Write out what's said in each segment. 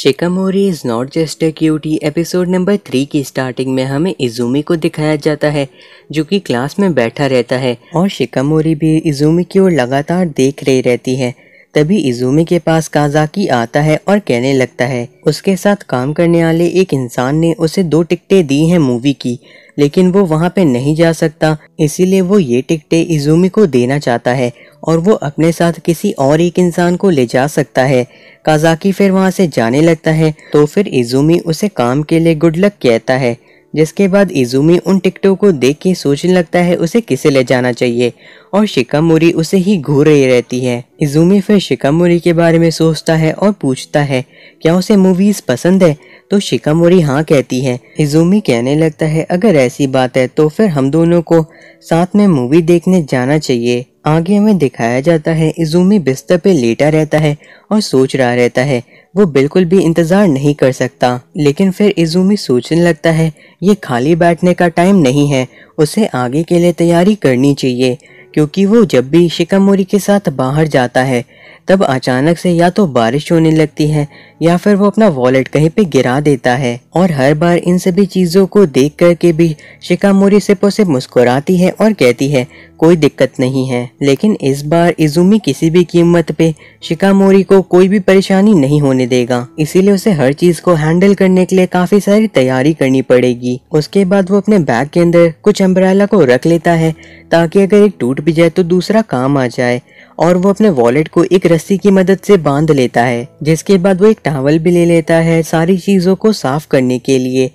शिकामोरी is not just a cutie episode number three की starting में हमें इजूमी को दिखाया जाता है जो कि क्लास में बैठा रहता है और शिकामोरी भी इजूमी की ओर लगातार देख रही रहती है तभी इजूमी के पास काजाकी आता है और कहने लगता है उसके साथ काम करने वाले एक इंसान ने उसे दो टिकटें दी हैं मूवी की लेकिन वो वहाँ पे नहीं जा सकता इसीलिए वो ये टिकटें इजुमी को देना चाहता है और वो अपने साथ किसी और एक इंसान को ले जा सकता है काजाकी फिर वहाँ से जाने लगता है तो फिर इजूमी उसे काम के लिए गुड लक कहता है जिसके बाद इजुमी उन टिकटों को देख के सोचने लगता है उसे किसे ले जाना चाहिए और शिकामोरी उसे ही घूर रही रहती है इजुमी फिर शिकामोरी के बारे में सोचता है और पूछता है क्या उसे मूवीज पसंद है तो शिकामोरी हाँ कहती है इजुमी कहने लगता है अगर ऐसी बात है तो फिर हम दोनों को साथ में मूवी देखने जाना चाहिए आगे हमें दिखाया जाता है इजुमी बिस्तर पे लेटा रहता है और सोच रहा रहता है वो बिल्कुल भी इंतजार नहीं कर सकता लेकिन फिर इजुमी सोचने लगता है ये खाली बैठने का टाइम नहीं है उसे आगे के लिए तैयारी करनी चाहिए क्योंकि वो जब भी शिकामोरी के साथ बाहर जाता है तब अचानक से या तो बारिश होने लगती है या फिर वो अपना वॉलेट कहीं पे गिरा देता है और हर बार इन सभी चीज़ों को देख करके भी शिकामोरी सिपो से मुस्कुराती है और कहती है कोई दिक्कत नहीं है लेकिन इस बार इजुमी किसी भी कीमत पे शिकामोरी को कोई भी परेशानी नहीं होने देगा इसीलिए उसे हर चीज को हैंडल करने के लिए काफी सारी तैयारी करनी पड़ेगी उसके बाद वो अपने बैग के अंदर कुछ अम्ब्रेला को रख लेता है ताकि अगर एक टूट भी जाए तो दूसरा काम आ जाए और वो अपने वॉलेट को एक रस्सी की मदद से बांध लेता है जिसके बाद वो एक टावल भी ले लेता है सारी चीज़ों को साफ करने के लिए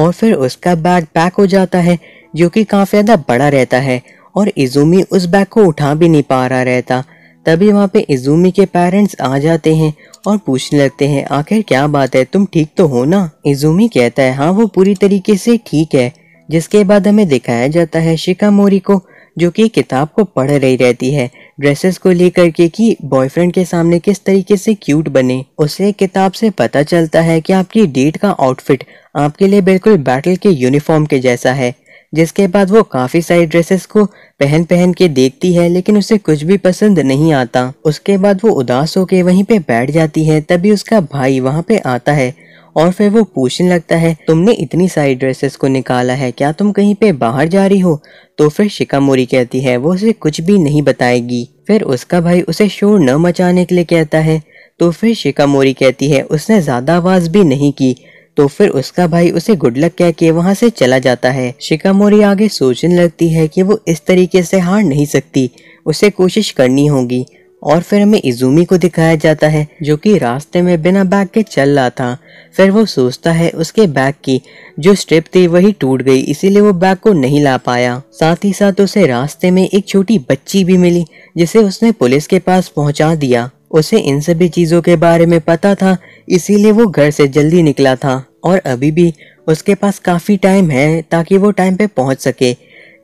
और फिर उसका बैग पैक हो जाता है जो कि काफ़ी ज़्यादा बड़ा रहता है और इजूमी उस बैग को उठा भी नहीं पा रहा रहता तभी वहाँ पे इजुमी के पेरेंट्स आ जाते हैं और पूछने लगते हैं आखिर क्या बात है तुम ठीक तो हो ना इजूमी कहता है हाँ वो पूरी तरीके से ठीक है जिसके बाद हमें दिखाया जाता है शिकामोरी को जो कि किताब को पढ़ रही रहती है ड्रेसेस को लेकर के कि बॉयफ्रेंड के सामने किस तरीके से क्यूट बने उसे किताब से पता चलता है कि आपकी डेट का आउटफिट आपके लिए बिल्कुल बैटल के यूनिफॉर्म के जैसा है जिसके बाद वो काफ़ी सारी ड्रेसेस को पहन पहन के देखती है लेकिन उसे कुछ भी पसंद नहीं आता उसके बाद वो उदास होकर वहीं पे बैठ जाती है तभी उसका भाई वहाँ पे आता है और फिर वो पूछने लगता है तुमने इतनी सारी ड्रेसेस को निकाला है क्या तुम कहीं पे बाहर जा रही हो तो फिर शिकामोरी कहती है वो उसे कुछ भी नहीं बताएगी फिर उसका भाई उसे शोर न मचाने के लिए कहता है तो फिर शिकामोरी कहती है उसने ज्यादा आवाज भी नहीं की तो फिर उसका भाई उसे गुड लक कह के वहाँ से चला जाता है शिकामोरी आगे सोचने लगती है कि वो इस तरीके से हार नहीं सकती उसे कोशिश करनी होगी और फिर हमें इजुमी को दिखाया जाता है जो कि रास्ते में बिना बैग के चल रहा था फिर वो सोचता है उसके बैग की जो स्ट्रिप थी वही टूट गई इसीलिए वो बैग को नहीं ला पाया साथ ही साथ उसे रास्ते में एक छोटी बच्ची भी मिली जिसे उसने पुलिस के पास पहुंचा दिया उसे इन सभी चीज़ों के बारे में पता था इसीलिए वो घर से जल्दी निकला था और अभी भी उसके पास काफ़ी टाइम है ताकि वो टाइम पे पहुंच सके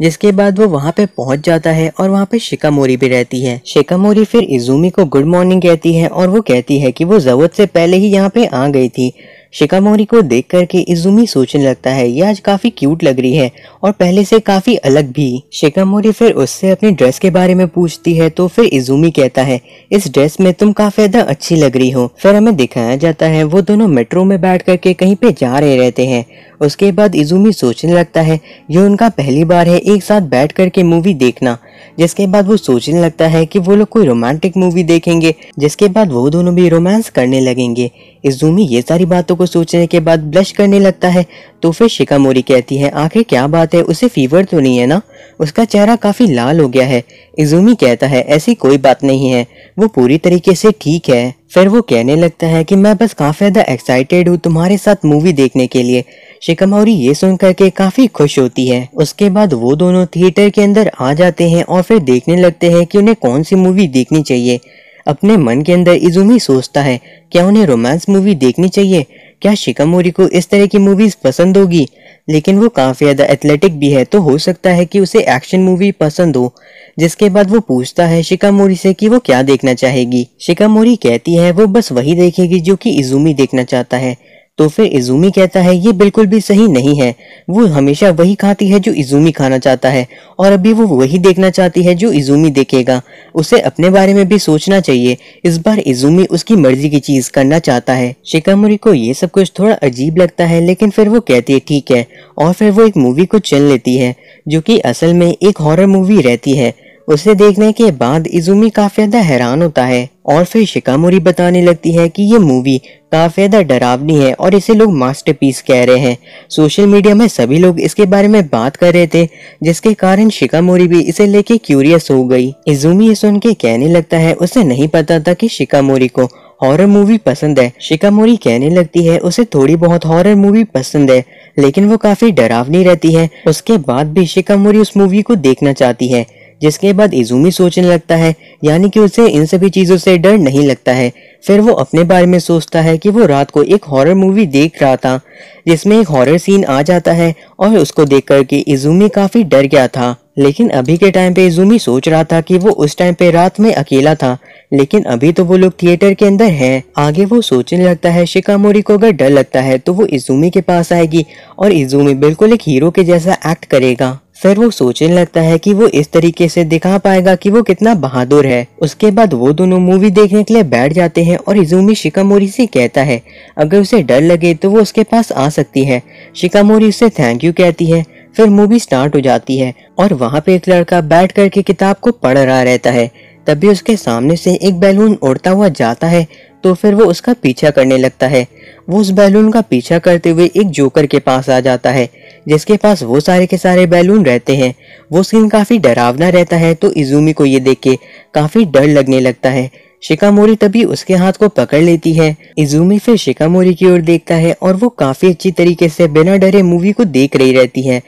जिसके बाद वो वहाँ पे पहुँच जाता है और वहाँ पे शिकामोरी भी रहती है शिकामोरी फिर इजूमी को गुड मॉर्निंग कहती है और वो कहती है कि वो जरूरत से पहले ही यहाँ पे आ गई थी शिकामोरी को देख करके इजुमी सोचने लगता है ये आज काफ़ी क्यूट लग रही है और पहले से काफ़ी अलग भी शिकामोरी फिर उससे अपनी ड्रेस के बारे में पूछती है तो फिर इजुमी कहता है इस ड्रेस में तुम काफ़ी ज़्यादा अच्छी लग रही हो फिर हमें दिखाया जाता है वो दोनों मेट्रो में बैठ करके कहीं पे जा रहे रहते हैं उसके बाद इजुमी सोचने लगता है ये उनका पहली बार है एक साथ बैठ कर के मूवी देखना जिसके बाद वो सोचने लगता है कि वो लोग कोई रोमांटिक मूवी देखेंगे जिसके बाद वो दोनों भी रोमांस करने लगेंगे इजुमी ये सारी बातों को सोचने के बाद ब्लश करने लगता है तो फिर शिकामोरी कहती है आखिर क्या बात है उसे फीवर तो नहीं है ना उसका चेहरा काफी लाल हो गया है इजुमी कहता है ऐसी कोई बात नहीं है वो पूरी तरीके से ठीक है फिर वो कहने लगता है कि मैं बस काफ़ी ज़्यादा एक्साइटेड हूँ तुम्हारे साथ मूवी देखने के लिए शिकमौरी ये सुन करके काफी खुश होती है उसके बाद वो दोनों थिएटर के अंदर आ जाते हैं और फिर देखने लगते हैं कि उन्हें कौन सी मूवी देखनी चाहिए अपने मन के अंदर इजुमी सोचता है क्या उन्हें रोमांस मूवी देखनी चाहिए क्या शिकमौरी को इस तरह की मूवीज पसंद होगी लेकिन वो काफ़ी ज़्यादा एथलेटिक भी है तो हो सकता है कि उसे एक्शन मूवी पसंद हो जिसके बाद वो पूछता है शिकामोरी से कि वो क्या देखना चाहेगी शिकामोरी कहती है वो बस वही देखेगी जो कि इजुमी देखना चाहता है तो फिर इजूमी कहता है ये बिल्कुल भी सही नहीं है वो हमेशा वही खाती है जो इजुमी खाना चाहता है और अभी वो वही देखना चाहती है जो इजूमी देखेगा उसे अपने बारे में भी सोचना चाहिए इस बार इजुमी उसकी मर्जी की चीज करना चाहता है शिकामोरी को ये सब कुछ थोड़ा अजीब लगता है लेकिन फिर वो कहती है ठीक है और फिर वो एक मूवी को चुन लेती है जो की असल में एक हॉरर मूवी रहती है उसे देखने के बाद इजुमी ज्यादा हैरान होता है और फिर शिकामोरी बताने लगती है कि ये मूवी काफी ज्यादा डरावनी है और इसे लोग मास्टरपीस कह रहे हैं सोशल मीडिया में सभी लोग इसके बारे में बात कर रहे थे जिसके कारण शिकामोरी भी इसे लेके क्यूरियस हो गई इजुमी ये सुन के कहने लगता है उसे नहीं पता था की शिकामोरी को हॉरर मूवी पसंद है शिकामोरी कहने लगती है उसे थोड़ी बहुत हॉरर मूवी पसंद है लेकिन वो काफी डरावनी रहती है उसके बाद भी शिकामोरी उस मूवी को देखना चाहती है जिसके बाद इजूमी सोचने लगता है यानी कि उसे इन सभी चीज़ों से डर नहीं लगता है फिर वो अपने बारे में सोचता है कि वो रात को एक हॉरर मूवी देख रहा था जिसमें एक हॉरर सीन आ जाता है और उसको देख कर के इजूमी काफ़ी डर गया था लेकिन अभी के टाइम पे इजूमी सोच रहा था कि वो उस टाइम पे रात में अकेला था लेकिन अभी तो वो लोग थिएटर के अंदर हैं आगे वो सोचने लगता है शिकामोरी को अगर डर लगता है तो वो इजूमी के पास आएगी और इजूमी बिल्कुल एक हीरो के जैसा एक्ट करेगा फिर वो सोचने लगता है कि वो इस तरीके से दिखा पाएगा कि वो कितना बहादुर है उसके बाद वो दोनों मूवी देखने के लिए बैठ जाते हैं और इजुमी शिकामोरी से कहता है अगर उसे डर लगे तो वो उसके पास आ सकती है शिकामोरी उसे थैंक यू कहती है फिर मूवी स्टार्ट हो जाती है और वहाँ पे एक लड़का बैठ करके किताब को पढ़ रहा रहता है तभी उसके सामने से एक बैलून उड़ता हुआ जाता है तो फिर वो उसका पीछा करने लगता है वो उस बैलून का पीछा करते हुए एक जोकर के पास आ जाता है जिसके पास वो सारे के सारे बैलून रहते हैं वो सीन काफ़ी डरावना रहता है तो इजूमी को ये देख के काफ़ी डर लगने लगता है शिकामोरी तभी उसके हाथ को पकड़ लेती है इजूमी फिर शिकामोरी की ओर देखता है और वो काफ़ी अच्छी तरीके से बिना डरे मूवी को देख रही रहती है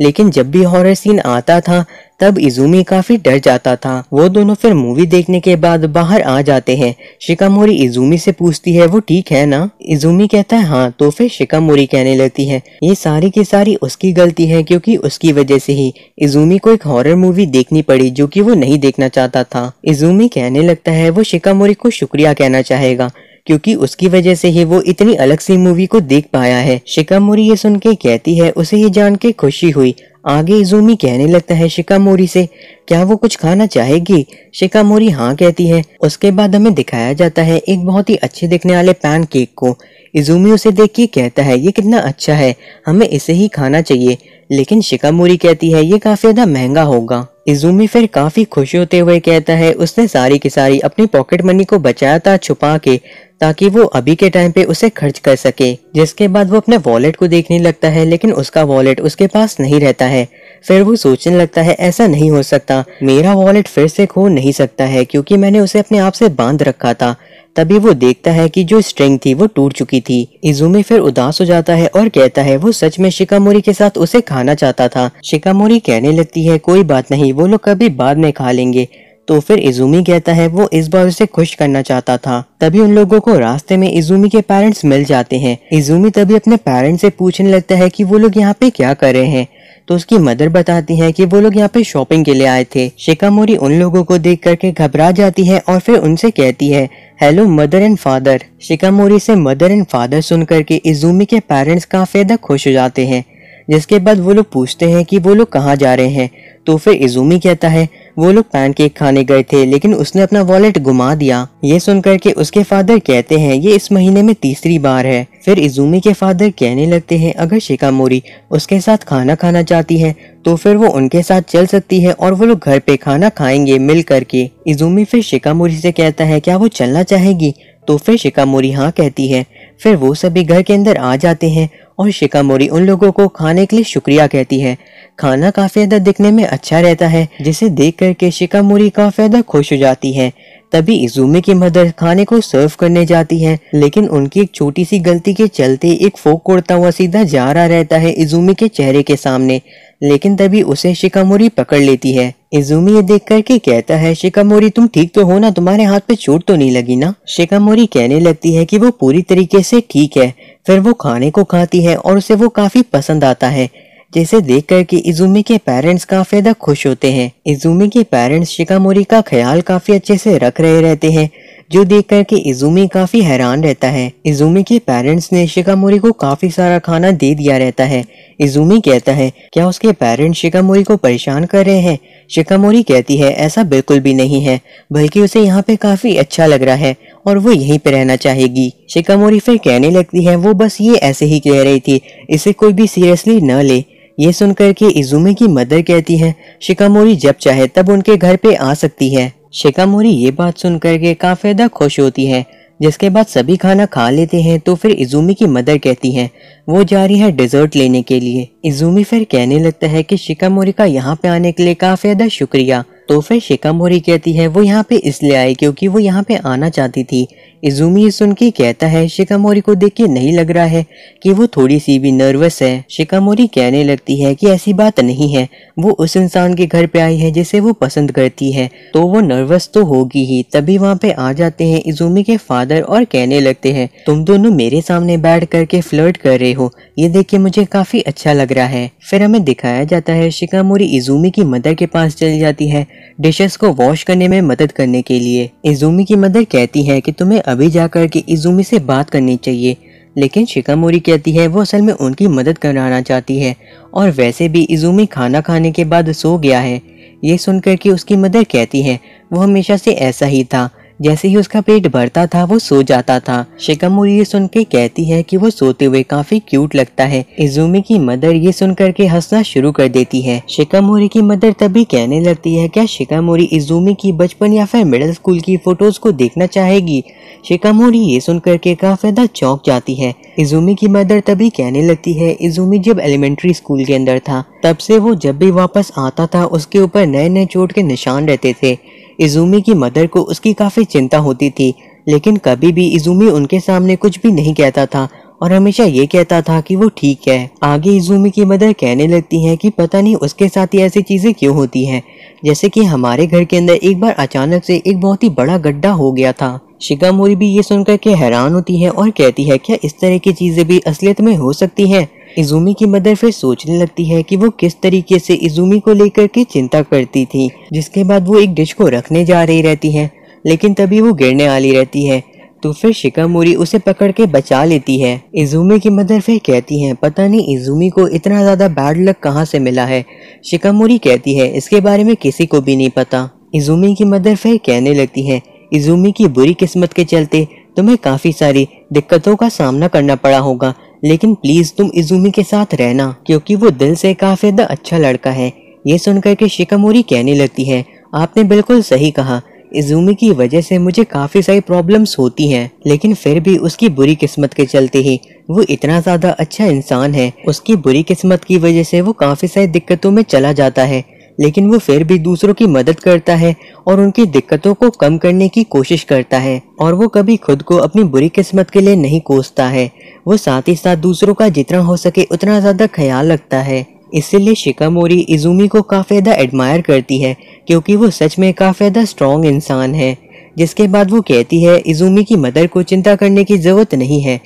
लेकिन जब भी हॉरर सीन आता था तब इजूमी काफी डर जाता था वो दोनों फिर मूवी देखने के बाद बाहर आ जाते हैं शिकामोरी इजूमी से पूछती है वो ठीक है ना इजूमी कहता है हाँ तो फिर शिकामोरी कहने लगती है ये सारी की सारी उसकी गलती है क्योंकि उसकी वजह से ही इजूमी को एक हॉरर मूवी देखनी पड़ी जो कि वो नहीं देखना चाहता था इजूमी कहने लगता है वो शिकामोरी को शुक्रिया कहना चाहेगा क्योंकि उसकी वजह से ही वो इतनी अलग सी मूवी को देख पाया है शिकामोरी ये सुन के कहती है उसे ये जान के खुशी हुई आगे इजूमी कहने लगता है शिकामोरी से क्या वो कुछ खाना चाहेगी शिकामोरी हाँ कहती है उसके बाद हमें दिखाया जाता है एक बहुत ही अच्छे दिखने वाले पैन केक को इजूमी उसे देख के कहता है ये कितना अच्छा है हमें इसे ही खाना चाहिए लेकिन शिकामोरी कहती है ये काफी ज्यादा महंगा होगा इजुमी फिर काफ़ी खुश होते हुए कहता है उसने सारी की सारी अपनी पॉकेट मनी को बचाया था छुपा के ताकि वो अभी के टाइम पे उसे खर्च कर सके जिसके बाद वो अपने वॉलेट को देखने लगता है लेकिन उसका वॉलेट उसके पास नहीं रहता है फिर वो सोचने लगता है ऐसा नहीं हो सकता मेरा वॉलेट फिर से खो नहीं सकता है क्योंकि मैंने उसे अपने आप से बांध रखा था तभी वो देखता है कि जो स्ट्रिंग थी वो टूट चुकी थी इजुमे फिर उदास हो जाता है और कहता है वो सच में शिकामोरी के साथ उसे खाना चाहता था शिकामोरी कहने लगती है कोई बात नहीं वो लोग कभी बाद में खा लेंगे तो फिर इजुमी कहता है वो इस बार उसे खुश करना चाहता था तभी उन लोगों को रास्ते में इजूमी के पेरेंट्स मिल जाते हैं इजूमी तभी अपने पेरेंट्स से पूछने लगता है कि वो लोग यहाँ पे क्या कर रहे हैं तो उसकी मदर बताती है कि वो लोग यहाँ पे शॉपिंग के लिए आए थे शिकामोरी उन लोगों को देख करके घबरा जाती है और फिर उनसे कहती है hello mother and father Shikimori से मदर एंड फादर सुन करके इजूमी के पेरेंट्स काफी ज्यादा खुश हो जाते हैं जिसके बाद वो लोग पूछते हैं कि वो लोग कहाँ जा रहे हैं तो फिर इजूमी कहता है वो लोग पैनकेक खाने गए थे लेकिन उसने अपना वॉलेट घुमा दिया ये सुनकर के उसके फादर कहते हैं ये इस महीने में तीसरी बार है फिर इजूमी के फादर कहने लगते हैं अगर शिका मोरी उसके साथ खाना खाना चाहती है तो फिर वो उनके साथ चल सकती है और वो लोग घर पे खाना खाएंगे मिल करके इजूमी फिर मोरी से कहता है क्या वो चलना चाहेगी तो फिर मोरी हाँ कहती है फिर वो सभी घर के अंदर आ जाते हैं और शिकामोरी उन लोगों को खाने के लिए शुक्रिया कहती है खाना काफी ज्यादा दिखने में अच्छा रहता है जिसे देख करके शिकामोरी काफी ज्यादा खुश हो जाती है तभी इजुमे की मदर खाने को सर्व करने जाती है लेकिन उनकी एक छोटी सी गलती के चलते एक फोक उड़ता हुआ सीधा जा रहा रहता है इजुमे के चेहरे के सामने लेकिन तभी उसे शिकामोरी पकड़ लेती है इजुमी ये देख करके कहता है मोरी तुम ठीक तो हो ना तुम्हारे हाथ पे चोट तो नहीं लगी ना मोरी कहने लगती है कि वो पूरी तरीके से ठीक है फिर वो खाने को खाती है और उसे वो काफी पसंद आता है जिसे देख कर के इजुमी के पेरेंट्स काफी ज्यादा खुश होते हैं इजुमी के पेरेंट्स मोरी का ख्याल काफी अच्छे से रख रहे रहते हैं जो देख कर के इजुमी काफी हैरान रहता है इजुमी के पेरेंट्स ने शिकामोरी को काफी सारा खाना दे दिया रहता है इजुमी कहता है क्या उसके पेरेंट्स शिकामोरी को परेशान कर रहे हैं शिकामोरी कहती है ऐसा बिल्कुल भी नहीं है बल्कि उसे यहाँ पे काफी अच्छा लग रहा है और वो यहीं पे रहना चाहेगी शिकामोरी फिर कहने लगती है वो बस ये ऐसे ही कह रही थी इसे कोई भी सीरियसली न ले ये सुनकर के इजुमी की मदर कहती है शिकामोरी जब चाहे तब उनके घर पे आ सकती है शिकामोरी ये बात सुन करके ज्यादा खुश होती है जिसके बाद सभी खाना खा लेते हैं तो फिर इजूमी की मदर कहती हैं वो जा रही है डिजर्ट लेने के लिए इजुमी फिर कहने लगता है कि शिकामोरी का यहाँ पे आने के लिए काफी ज्यादा शुक्रिया तो फिर शिकामोरी कहती है वो यहाँ पे इसलिए आई क्योंकि वो यहाँ पे आना चाहती थी इजुमी सुन के कहता है मोरी को देख के नहीं लग रहा है कि वो थोड़ी सी भी नर्वस है मोरी कहने लगती है कि ऐसी बात नहीं है वो उस इंसान के घर पे आई है जिसे वो पसंद करती है तो वो नर्वस तो होगी ही तभी वहाँ पे आ जाते हैं इजुमी के फादर और कहने लगते है तुम दोनों मेरे सामने बैठ करके फ्लर्ट कर रहे हो ये देख के मुझे काफी अच्छा लग रहा है फिर हमें दिखाया जाता है शिकामोरी इजूमी की मदर के पास चली जाती है डिशेस को वॉश करने में मदद करने के लिए इजूमी की मदर कहती है कि तुम्हें अभी जाकर के इजूमी से बात करनी चाहिए लेकिन शिकामोरी कहती है वो असल में उनकी मदद कराना चाहती है और वैसे भी इजूमी खाना खाने के बाद सो गया है ये सुनकर के उसकी मदर कहती है वो हमेशा से ऐसा ही था जैसे ही उसका पेट भरता था वो सो जाता था शिकमोरी ये सुन के कहती है कि वो सोते हुए काफी क्यूट लगता है इजुमी की मदर ये सुन करके हंसना शुरू कर देती है शिकमुरी की मदर तभी कहने लगती है क्या शिकमुरी इजुमी की बचपन या फिर मिडिल स्कूल की फोटोज को देखना चाहेगी शिकमुरी ये सुन करके काफी ज्यादा चौंक जाती है इजुमी की मदर तभी कहने लगती है इजुमी जब एलिमेंट्री स्कूल के अंदर था तब से वो जब भी वापस आता था उसके ऊपर नए नए चोट के निशान रहते थे इजूमी की मदर को उसकी काफ़ी चिंता होती थी लेकिन कभी भी इजूमी उनके सामने कुछ भी नहीं कहता था और हमेशा ये कहता था कि वो ठीक है आगे इजूमी की मदर कहने लगती है कि पता नहीं उसके साथ ही ऐसी चीज़ें क्यों होती हैं जैसे कि हमारे घर के अंदर एक बार अचानक से एक बहुत ही बड़ा गड्ढा हो गया था शिकामोरी भी ये सुनकर के हैरान होती है और कहती है क्या इस तरह की चीज़ें भी असलियत में हो सकती है इजूमी की मदर फिर सोचने लगती है कि वो किस तरीके से इजूमी को लेकर के चिंता करती थी जिसके बाद वो एक डिश को रखने जा रही रहती है लेकिन तभी वो गिरने वाली रहती है तो फिर शिकामोरी उसे पकड़ के बचा लेती है इजुमी की मदर फिर कहती है पता नहीं इजुमी को इतना ज़्यादा बैड लक कहाँ से मिला है शिकामोरी कहती है इसके बारे में किसी को भी नहीं पता इजुमी की मदर फिर कहने लगती है इजुमी की बुरी किस्मत के चलते तुम्हें काफ़ी सारी दिक्कतों का सामना करना पड़ा होगा लेकिन प्लीज़ तुम इजुमी के साथ रहना क्योंकि वो दिल से काफ़ी अच्छा लड़का है ये सुनकर के शिकामोरी कहने लगती है आपने बिल्कुल सही कहा इजूमी की वजह से मुझे काफ़ी सारी प्रॉब्लम्स होती हैं लेकिन फिर भी उसकी बुरी किस्मत के चलते ही वो इतना ज़्यादा अच्छा इंसान है उसकी बुरी किस्मत की वजह से वो काफ़ी सारी दिक्कतों में चला जाता है लेकिन वो फिर भी दूसरों की मदद करता है और उनकी दिक्कतों को कम करने की कोशिश करता है और वो कभी खुद को अपनी बुरी किस्मत के लिए नहीं कोसता है वो साथ ही साथ दूसरों का जितना हो सके उतना ज़्यादा ख्याल रखता है इसलिए शिकामोरी इजूमी को ज़्यादा एडमायर करती है क्योंकि वो सच में ज़्यादा स्ट्रॉन्ग इंसान है जिसके बाद वो कहती है इजुमी की मदर को चिंता करने की ज़रूरत नहीं है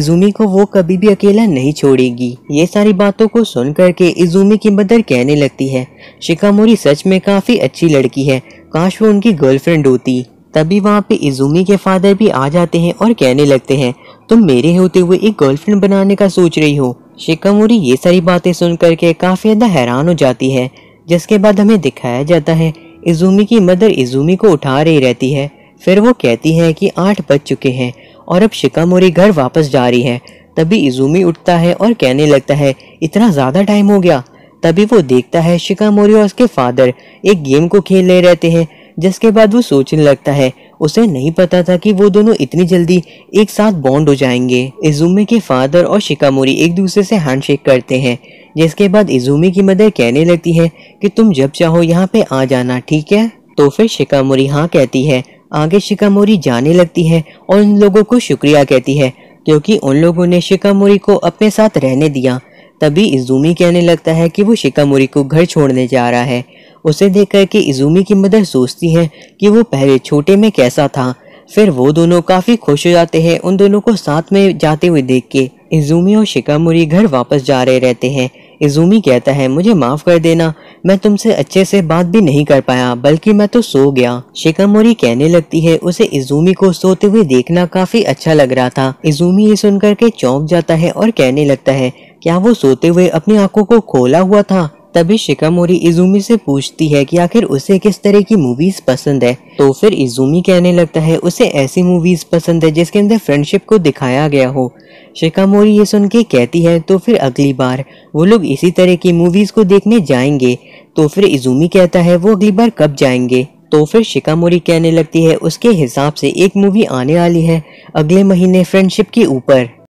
इजुमी को वो कभी भी अकेला नहीं छोड़ेगी ये सारी बातों को सुन करके इजूमी की मदर कहने लगती है शिकामोरी सच में काफ़ी अच्छी लड़की है काश वो उनकी गर्लफ्रेंड होती तभी वहाँ पे इजूमी के फादर भी आ जाते हैं और कहने लगते हैं तुम मेरे होते हुए एक गर्लफ्रेंड बनाने का सोच रही हो शिकामोरी ये सारी बातें सुन करके काफ़ी ज़्यादा हैरान हो जाती है जिसके बाद हमें दिखाया जाता है इजूमी की मदर इजूमी को उठा रही रहती है फिर वो कहती है कि आठ बज चुके हैं और अब शिकामोरी घर वापस जा रही है तभी इजूमी उठता है और कहने लगता है इतना ज़्यादा टाइम हो गया तभी वो देखता है शिकामोरी और उसके फादर एक गेम को खेल ले रहते हैं जिसके बाद वो सोचने लगता है उसे नहीं पता था कि वो दोनों इतनी जल्दी एक साथ बॉन्ड हो जाएंगे इजुमे के फादर और शिकामोरी एक दूसरे से हैंडशेक करते हैं जिसके बाद इजुमे की मदर कहने लगती है कि तुम जब चाहो यहाँ पे आ जाना ठीक है तो फिर शिकामोरी हाँ कहती है आगे शिकामोरी जाने लगती है और उन लोगों को शुक्रिया कहती है क्योंकि उन लोगों ने शिकामोरी को अपने साथ रहने दिया तभी इजुमी कहने लगता है कि वो शिकामोरी को घर छोड़ने जा रहा है उसे देख कर के इजूमी की मदर सोचती है कि वो पहले छोटे में कैसा था फिर वो दोनों काफ़ी खुश हो जाते हैं उन दोनों को साथ में जाते हुए देख के इजूमी और शिकामुरी घर वापस जा रहे रहते हैं इजूमी कहता है मुझे माफ़ कर देना मैं तुमसे अच्छे से बात भी नहीं कर पाया बल्कि मैं तो सो गया शिकामोरी कहने लगती है उसे इजूमी को सोते हुए देखना काफ़ी अच्छा लग रहा था इजूमी ये सुनकर के चौंक जाता है और कहने लगता है क्या वो सोते हुए अपनी आंखों को खोला हुआ था तभी शिकामोरी इजूमी से पूछती है कि आखिर उसे किस तरह की मूवीज पसंद है तो फिर इजुमी कहने लगता है उसे ऐसी मूवीज पसंद है जिसके अंदर फ्रेंडशिप को दिखाया गया हो शिकामोरी ये सुन के कहती है तो फिर अगली बार वो लोग इसी तरह की मूवीज को देखने जाएंगे तो फिर इजूमी कहता है वो अगली बार कब जाएंगे तो फिर शिकामोरी कहने लगती है उसके हिसाब से एक मूवी आने वाली है अगले महीने फ्रेंडशिप के ऊपर